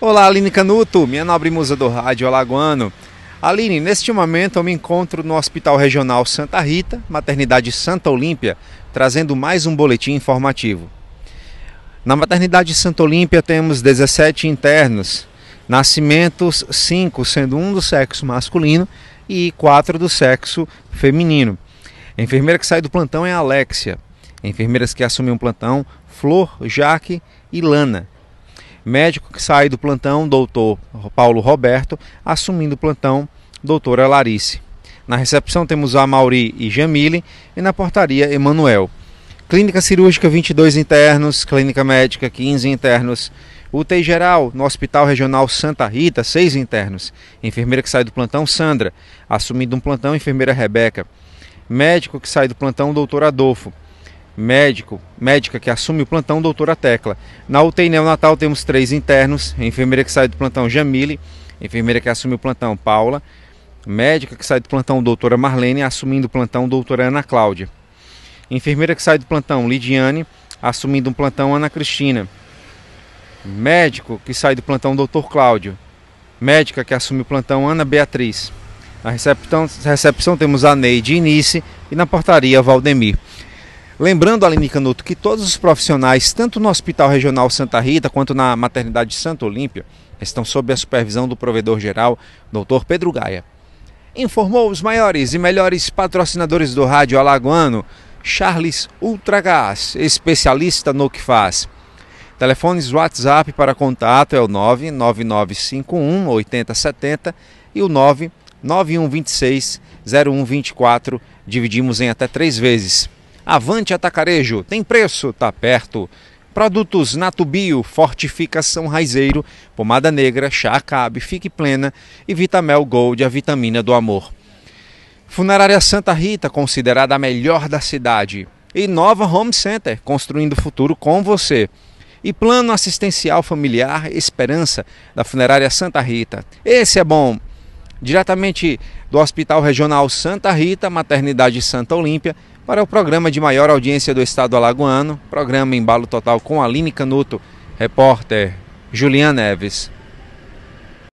Olá, Aline Canuto, minha nobre musa do rádio alagoano. Aline, neste momento eu me encontro no Hospital Regional Santa Rita, Maternidade Santa Olímpia, trazendo mais um boletim informativo. Na Maternidade Santa Olímpia temos 17 internos, nascimentos 5, sendo um do sexo masculino e 4 do sexo feminino. A enfermeira que sai do plantão é Alexia. Enfermeiras que assumem o plantão, Flor, Jaque e Lana médico que sai do plantão, doutor Paulo Roberto, assumindo o plantão, doutora Larice. Na recepção temos a Mauri e Jamile e na portaria Emanuel. Clínica cirúrgica 22 internos, clínica médica 15 internos, UTI geral no Hospital Regional Santa Rita, 6 internos, enfermeira que sai do plantão Sandra, assumindo um plantão enfermeira Rebeca, médico que sai do plantão doutor Adolfo médico, médica que assume o plantão, doutora Tecla. Na UTI neonatal temos três internos, enfermeira que sai do plantão, Jamile, enfermeira que assume o plantão, Paula, médica que sai do plantão, doutora Marlene, assumindo o plantão, doutora Ana Cláudia. Enfermeira que sai do plantão, Lidiane, assumindo um plantão, Ana Cristina. Médico que sai do plantão, doutor Cláudio. Médica que assume o plantão, Ana Beatriz. Na recepção, recepção temos a Neide Inice e na portaria Valdemir. Lembrando, Aline Canuto, que todos os profissionais, tanto no Hospital Regional Santa Rita quanto na Maternidade Santa Olímpia, estão sob a supervisão do provedor geral, Dr. Pedro Gaia. Informou os maiores e melhores patrocinadores do rádio alagoano, Charles Ultragás, especialista no que faz. Telefones WhatsApp para contato é o 99951 8070 e o 99126 0124. Dividimos em até três vezes. Avante Atacarejo, tem preço, tá perto. Produtos Natubio, fortificação raizeiro, pomada negra, chá Cabe, fique plena e Vitamel Gold, a vitamina do amor. Funerária Santa Rita, considerada a melhor da cidade. E Nova Home Center, construindo o futuro com você. E Plano Assistencial Familiar Esperança, da Funerária Santa Rita. Esse é bom, diretamente do Hospital Regional Santa Rita, Maternidade Santa Olímpia, para o programa de maior audiência do estado alagoano, programa Embalo Total com Aline Canuto, repórter Juliana Neves.